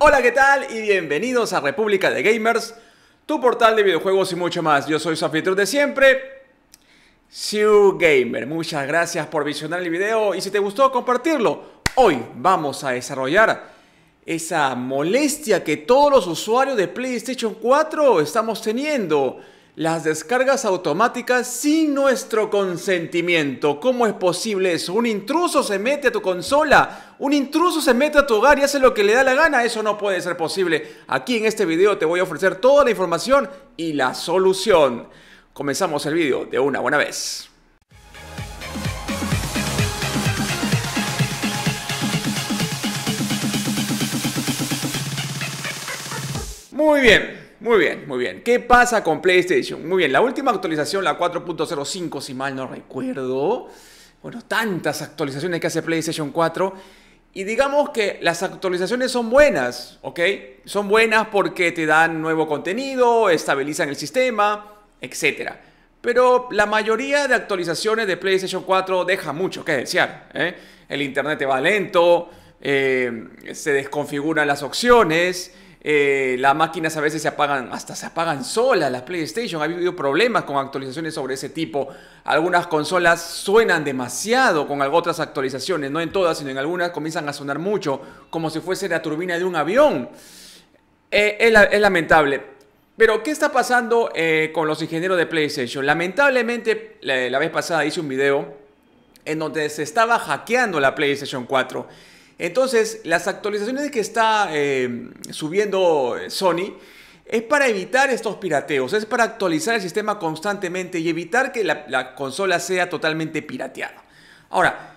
Hola, ¿qué tal? Y bienvenidos a República de Gamers, tu portal de videojuegos y mucho más. Yo soy su de siempre, Sue Gamer. Muchas gracias por visionar el video y si te gustó, compartirlo. Hoy vamos a desarrollar esa molestia que todos los usuarios de PlayStation 4 estamos teniendo las descargas automáticas sin nuestro consentimiento. ¿Cómo es posible eso? Un intruso se mete a tu consola, un intruso se mete a tu hogar y hace lo que le da la gana. Eso no puede ser posible. Aquí en este video te voy a ofrecer toda la información y la solución. Comenzamos el video de una buena vez. Muy bien, muy bien, muy bien. ¿Qué pasa con PlayStation? Muy bien, la última actualización, la 4.05, si mal no recuerdo. Bueno, tantas actualizaciones que hace PlayStation 4. Y digamos que las actualizaciones son buenas, ¿ok? Son buenas porque te dan nuevo contenido, estabilizan el sistema, etc. Pero la mayoría de actualizaciones de PlayStation 4 deja mucho que desear. ¿eh? El internet va lento, eh, se desconfiguran las opciones. Eh, las máquinas a veces se apagan, hasta se apagan solas las PlayStation. Ha habido problemas con actualizaciones sobre ese tipo. Algunas consolas suenan demasiado con otras actualizaciones, no en todas, sino en algunas comienzan a sonar mucho, como si fuese la turbina de un avión. Eh, es, lamentable. Pero, ¿qué está pasando eh, con los ingenieros de PlayStation? Lamentablemente, la, la vez pasada hice un video en donde se estaba hackeando la PlayStation 4 entonces, las actualizaciones que está eh, subiendo Sony es para evitar estos pirateos, es para actualizar el sistema constantemente y evitar que la, consola sea totalmente pirateada. Ahora,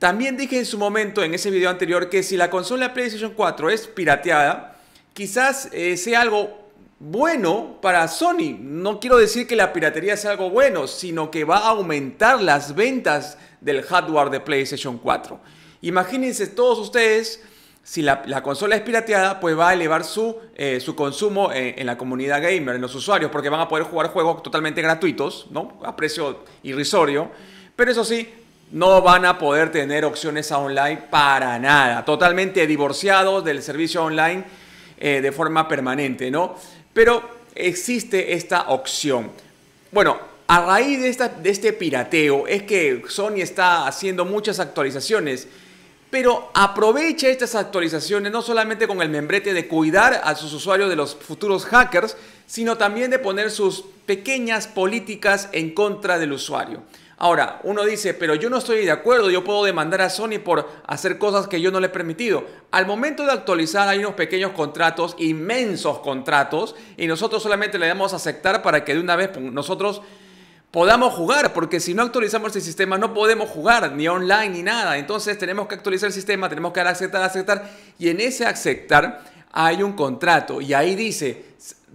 también dije en su momento, en ese video anterior, que si la consola PlayStation 4 es pirateada, quizás eh, sea algo bueno para Sony. No quiero decir que la piratería sea algo bueno, sino que va a aumentar las ventas del hardware de PlayStation 4. Imagínense todos ustedes, si la, consola es pirateada, pues va a elevar su, eh, su consumo en, la comunidad gamer, en los usuarios, porque van a poder jugar juegos totalmente gratuitos, ¿no? A precio irrisorio. Pero eso sí, no van a poder tener opciones online para nada. Totalmente divorciados del servicio online eh, de forma permanente, ¿no? Pero existe esta opción. Bueno, a raíz de, esta, de este pirateo es que Sony está haciendo muchas actualizaciones pero aprovecha estas actualizaciones no solamente con el membrete de cuidar a sus usuarios de los futuros hackers, sino también de poner sus pequeñas políticas en contra del usuario. Ahora, uno dice, pero yo no estoy de acuerdo, yo puedo demandar a Sony por hacer cosas que yo no le he permitido. Al momento de actualizar hay unos pequeños contratos, inmensos contratos, y nosotros solamente le damos a aceptar para que de una vez nosotros podamos jugar, porque si no actualizamos el sistema no podemos jugar, ni online ni nada. Entonces tenemos que actualizar el sistema, tenemos que dar aceptar, aceptar, y en ese aceptar hay un contrato, y ahí dice,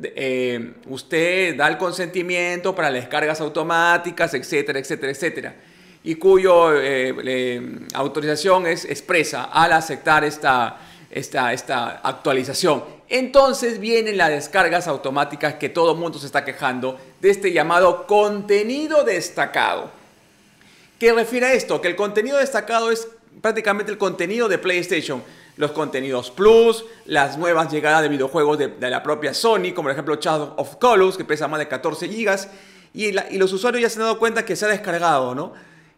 eh, usted da el consentimiento para las descargas automáticas, etcétera, etcétera, etcétera, y cuyo eh, eh, autorización es expresa al aceptar esta esta, esta actualización. Entonces vienen las descargas automáticas que todo el mundo se está quejando de este llamado contenido destacado. ¿Qué refiere a esto? Que el contenido destacado es prácticamente el contenido de PlayStation. Los contenidos Plus, las nuevas llegadas de videojuegos de, la propia Sony, como por ejemplo Shadow of Colors, que pesa más de 14 GB. Y, los usuarios ya se han dado cuenta que se ha descargado, ¿no?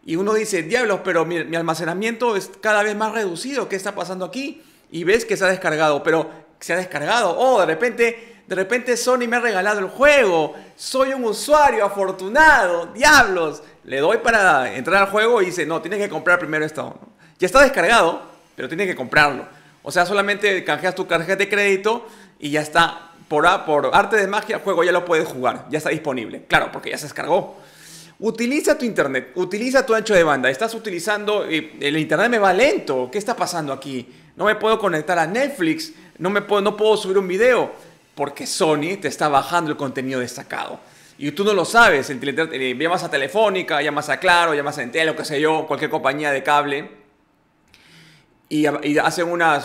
Y uno dice, diablos, pero mi, mi almacenamiento es cada vez más reducido. ¿Qué está pasando aquí? y ves que se ha descargado, pero se ha descargado. Oh, de repente, de repente Sony me ha regalado el juego. Soy un usuario afortunado. Diablos. Le doy para entrar al juego y dice, no, tienes que comprar primero esto. Ya está descargado, pero tienes que comprarlo. O sea, solamente canjeas tu tarjeta de crédito y ya está. Por, por arte de magia, el juego ya lo puedes jugar. Ya está disponible. Claro, porque ya se descargó. Utiliza tu internet, utiliza tu ancho de banda. Estás utilizando... Eh, el internet me va lento. ¿Qué está pasando aquí? no me puedo conectar a Netflix, no, me puedo, no puedo subir un video, porque Sony te está bajando el contenido destacado. Y tú no lo sabes, eh, llamas a Telefónica, llamas a Claro, llamas a Entel, o qué sé yo, cualquier compañía de cable, y, hacen una,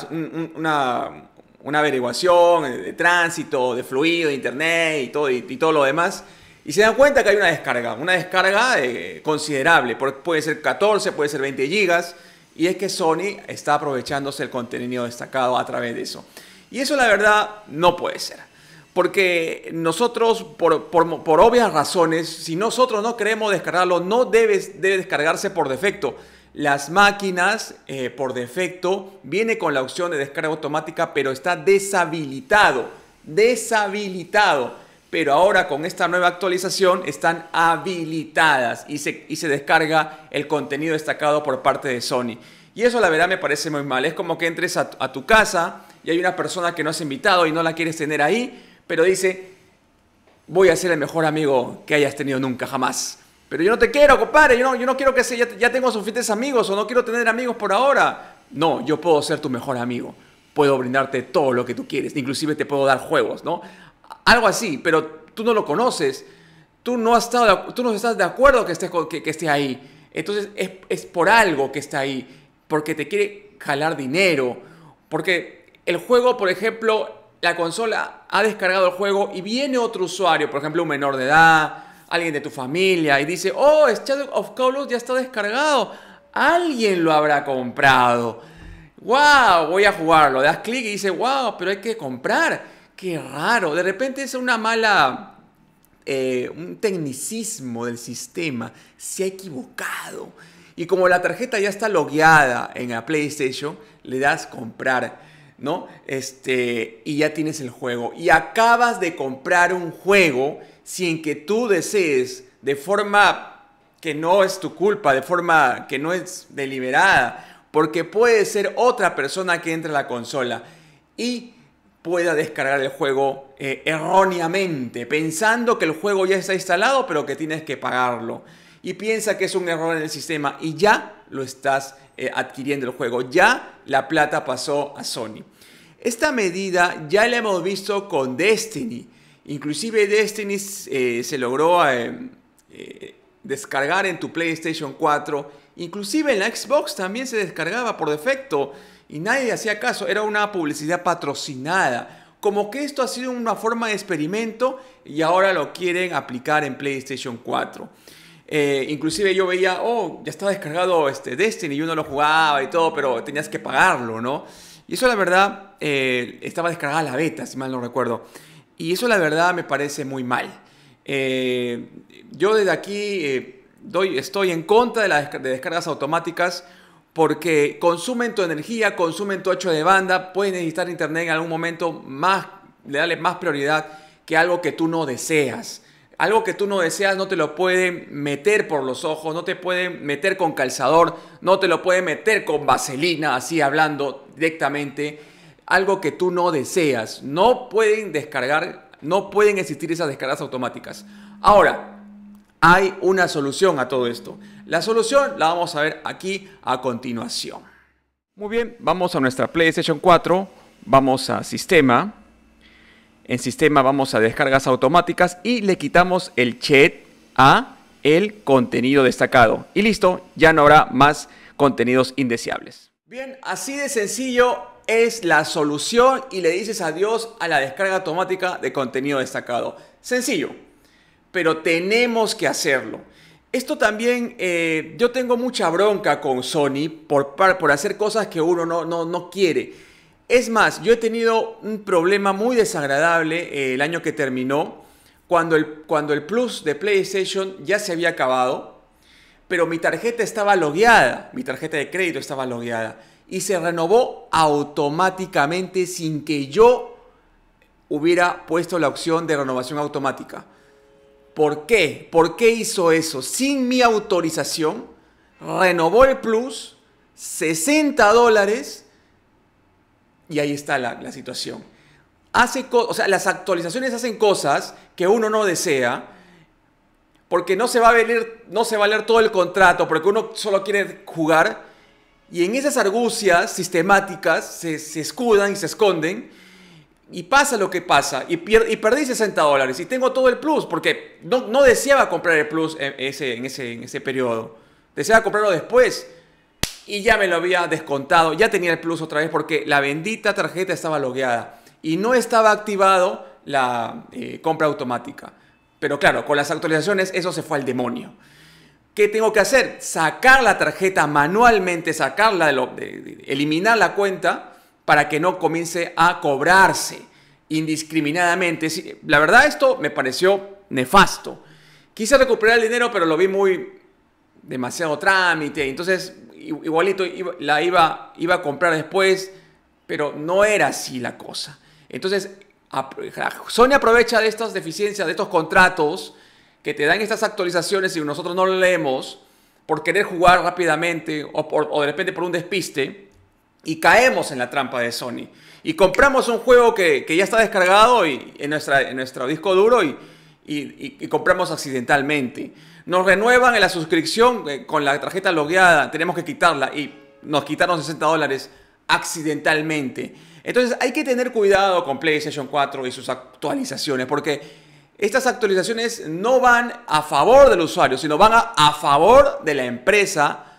una, averiguación de tránsito, de fluido, de internet y todo, y, todo lo demás. Y se dan cuenta que hay una descarga, una descarga eh, considerable, puede ser 14, puede ser 20 gigas. Y es que Sony está aprovechándose el contenido destacado a través de eso. Y eso la verdad no puede ser. Porque nosotros, por, obvias razones, si nosotros no queremos descargarlo, no debe, descargarse por defecto. Las máquinas, eh, por defecto, viene con la opción de descarga automática, pero está deshabilitado. Deshabilitado pero ahora con esta nueva actualización están habilitadas y se, y se descarga el contenido destacado por parte de Sony. Y eso la verdad me parece muy mal. Es como que entres a, tu casa y hay una persona que no has invitado y no la quieres tener ahí, pero dice, voy a ser el mejor amigo que hayas tenido nunca, jamás. Pero yo no te quiero, compadre, yo no, yo no quiero que sea, ya, ya tengo suficientes amigos o no quiero tener amigos por ahora. No, yo puedo ser tu mejor amigo. Puedo brindarte todo lo que tú quieres, inclusive te puedo dar juegos, ¿no? algo así, pero tú no lo conoces, tú no, has estado, tú no estás de acuerdo que esté ahí. Entonces es, por algo que está ahí, porque te quiere jalar dinero, porque el juego, por ejemplo, la consola ha descargado el juego y viene otro usuario, por ejemplo, un menor de edad, alguien de tu familia, y dice, oh, Shadow of Colossus ya está descargado, alguien lo habrá comprado. ¡Wow! Voy a jugarlo. Das clic y dice, wow, pero hay que comprar qué raro. De repente es una mala, eh, un tecnicismo del sistema, se ha equivocado. Y como la tarjeta ya está logueada en la PlayStation, le das comprar, ¿no? Este, y ya tienes el juego. Y acabas de comprar un juego sin que tú desees, de forma que no es tu culpa, de forma que no es deliberada, porque puede ser otra persona que entre a la consola. Y pueda descargar el juego eh, erróneamente, pensando que el juego ya está instalado pero que tienes que pagarlo. Y piensa que es un error en el sistema y ya lo estás eh, adquiriendo el juego, ya la plata pasó a Sony. Esta medida ya la hemos visto con Destiny. Inclusive Destiny eh, se logró descargar en tu PlayStation 4. Inclusive en la Xbox también se descargaba por defecto y nadie hacía caso, era una publicidad patrocinada. Como que esto ha sido una forma de experimento y ahora lo quieren aplicar en PlayStation 4. Eh, inclusive yo veía, oh, ya estaba descargado este Destiny y uno lo jugaba y todo, pero tenías que pagarlo, ¿no? Y eso la verdad, eh, estaba descargada la beta, si mal no recuerdo. Y eso la verdad me parece muy mal. Eh, yo desde aquí doy, estoy en contra de las descargas automáticas porque consumen tu energía, consumen tu hecho de banda, pueden necesitar internet en algún momento más, le darle más prioridad que algo que tú no deseas. Algo que tú no deseas no te lo pueden meter por los ojos, no te pueden meter con calzador, no te lo pueden meter con vaselina, así hablando directamente. Algo que tú no deseas. No pueden descargar, no pueden existir esas descargas automáticas. Ahora, hay una solución a todo esto. La solución la vamos a ver aquí a continuación. Muy bien, vamos a nuestra PlayStation 4, vamos a Sistema, en Sistema vamos a Descargas Automáticas y le quitamos el chat a el contenido destacado. Y listo, ya no habrá más contenidos indeseables. Bien, así de sencillo es la solución y le dices adiós a la descarga automática de contenido destacado. Sencillo, pero tenemos que hacerlo. Esto también, eh, yo tengo mucha bronca con Sony por, hacer cosas que uno no, quiere. Es más, yo he tenido un problema muy desagradable eh, el año que terminó, cuando el, cuando el Plus de PlayStation ya se había acabado, pero mi tarjeta estaba logueada, mi tarjeta de crédito estaba logueada, y se renovó automáticamente sin que yo hubiera puesto la opción de renovación automática. ¿Por qué? ¿Por qué hizo eso? Sin mi autorización, renovó el plus, 60 dólares, y ahí está la, situación. o sea, las actualizaciones hacen cosas que uno no desea, porque no se va a venir, no se va a leer todo el contrato, porque uno solo quiere jugar. Y en esas argucias sistemáticas se escudan y se esconden y pasa lo que pasa y, y perdí 60 dólares y tengo todo el plus porque no, deseaba comprar el plus en ese, en ese, en ese periodo. Deseaba comprarlo después y ya me lo había descontado. Ya tenía el plus otra vez porque la bendita tarjeta estaba logueada y no estaba activado la eh, compra automática. Pero claro, con las actualizaciones eso se fue al demonio. ¿Qué tengo que hacer? Sacar la tarjeta manualmente, sacarla, eliminar la cuenta para que no comience a cobrarse indiscriminadamente. La verdad esto me pareció nefasto. Quise recuperar el dinero, pero lo vi muy demasiado trámite, entonces igualito la iba, iba a comprar después, pero no era así la cosa. Entonces, Sony aprovecha de estas deficiencias, de estos contratos que te dan estas actualizaciones y nosotros no leemos por querer jugar rápidamente o, o de repente por un despiste y caemos en la trampa de Sony. Y compramos un juego que, ya está descargado en, nuestra, en nuestro disco duro y, y, compramos accidentalmente. Nos renuevan en la suscripción eh, con la tarjeta logueada, tenemos que quitarla y nos quitaron 60 dólares accidentalmente. Entonces hay que tener cuidado con PlayStation 4 y sus actualizaciones porque estas actualizaciones no van a favor del usuario, sino van a favor de la empresa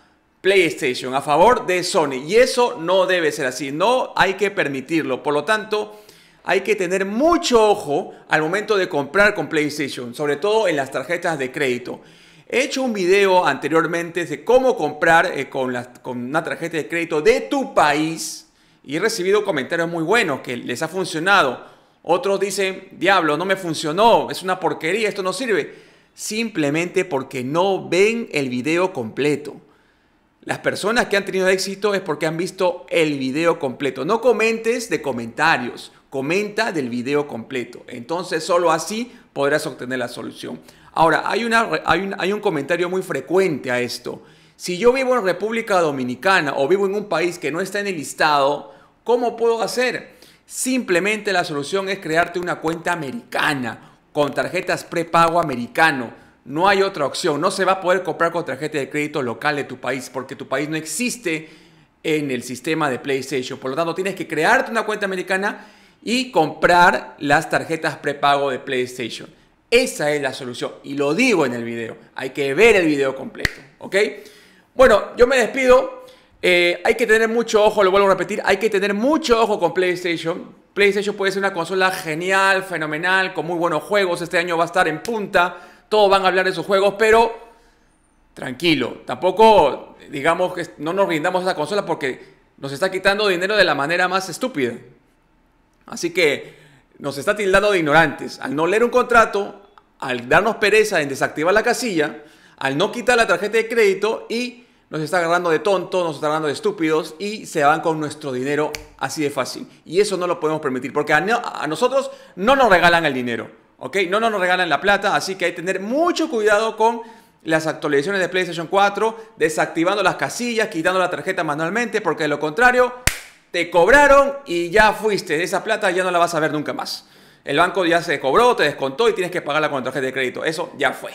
PlayStation, a favor de Sony. Y eso no debe ser así, no hay que permitirlo. Por lo tanto, hay que tener mucho ojo al momento de comprar con PlayStation, sobre todo en las tarjetas de crédito. He hecho un video anteriormente de cómo comprar eh, con, con una tarjeta de crédito de tu país y he recibido comentarios muy buenos que les ha funcionado. Otros dicen, diablo, no me funcionó, es una porquería, esto no sirve. Simplemente porque no ven el video completo. Las personas que han tenido éxito es porque han visto el video completo. No comentes de comentarios, comenta del video completo. Entonces solo así podrás obtener la solución. Ahora, hay, un, un comentario muy frecuente a esto. Si yo vivo en República Dominicana o vivo en un país que no está en el listado, ¿cómo puedo hacer? Simplemente la solución es crearte una cuenta americana con tarjetas prepago americano no hay otra opción. No se va a poder comprar con tarjeta de crédito local de tu país porque tu país no existe en el sistema de PlayStation. Por lo tanto, tienes que crearte una cuenta americana y comprar las tarjetas prepago de PlayStation. Esa es la solución. Y lo digo en el video. Hay que ver el video completo. ¿Ok? Bueno, yo me despido. Eh, hay que tener mucho ojo, lo vuelvo a repetir, hay que tener mucho ojo con PlayStation. PlayStation puede ser una consola genial, fenomenal, con muy buenos juegos. Este año va a estar en punta todos van a hablar de sus juegos, pero tranquilo, tampoco digamos que no nos rindamos a esa consola porque nos está quitando dinero de la manera más estúpida. Así que nos está tildando de ignorantes. Al no leer un contrato, al darnos pereza en desactivar la casilla, al no quitar la tarjeta de crédito y nos está agarrando de tontos, nos está agarrando de estúpidos y se van con nuestro dinero así de fácil. Y eso no lo podemos permitir porque a nosotros no nos regalan el dinero. No nos regalan la plata, así que hay que tener mucho cuidado con las actualizaciones de PlayStation 4, desactivando las casillas, quitando la tarjeta manualmente, porque de lo contrario, te cobraron y ya fuiste. Esa plata ya no la vas a ver nunca más. El banco ya se cobró, te descontó y tienes que pagarla con tarjeta de crédito. Eso ya fue.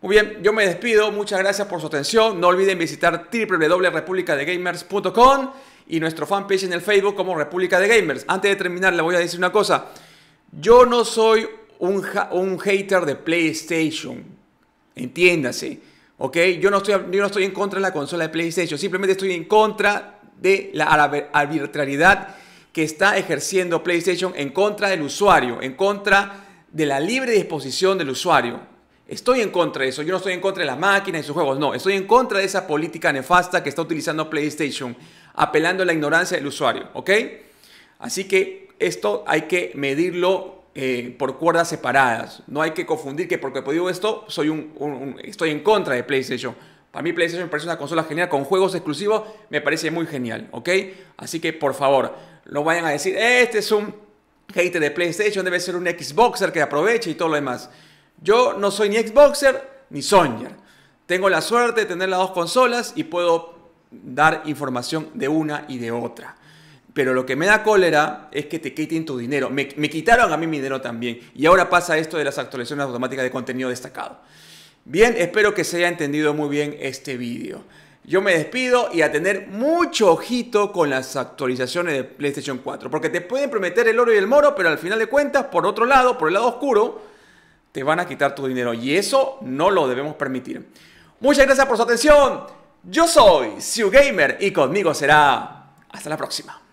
Muy bien, yo me despido. Muchas gracias por su atención. No olviden visitar www.republicadegamers.com y nuestro fanpage en el Facebook como República de Gamers. Antes de terminar, le voy a decir una cosa. Yo no soy un, hater de PlayStation. Entiéndase. ¿Ok? Yo no, estoy, yo no estoy en contra de la consola de PlayStation. Simplemente estoy en contra de la arbitrariedad que está ejerciendo PlayStation en contra del usuario, en contra de la libre disposición del usuario. Estoy en contra de eso. Yo no estoy en contra de la máquina y sus juegos. No, estoy en contra de esa política nefasta que está utilizando PlayStation, apelando a la ignorancia del usuario. ¿Ok? Así que esto hay que medirlo eh, por cuerdas separadas. No hay que confundir que porque digo esto, soy un, estoy en contra de PlayStation. Para mí PlayStation me parece una consola genial con juegos exclusivos, me parece muy genial, ¿ok? Así que por favor, no vayan a decir, este es un hater de PlayStation, debe ser un Xboxer que aproveche y todo lo demás. Yo no soy ni Xboxer ni Sonyer. Tengo la suerte de tener las dos consolas y puedo dar información de una y de otra pero lo que me da cólera es que te quiten tu dinero. Me, quitaron a mí mi dinero también. Y ahora pasa esto de las actualizaciones automáticas de contenido destacado. Bien, espero que se haya entendido muy bien este vídeo. Yo me despido y a tener mucho ojito con las actualizaciones de PlayStation 4, porque te pueden prometer el oro y el moro, pero al final de cuentas, por otro lado, por el lado oscuro, te van a quitar tu dinero y eso no lo debemos permitir. Muchas gracias por su atención. Yo soy Sue Gamer y conmigo será hasta la próxima.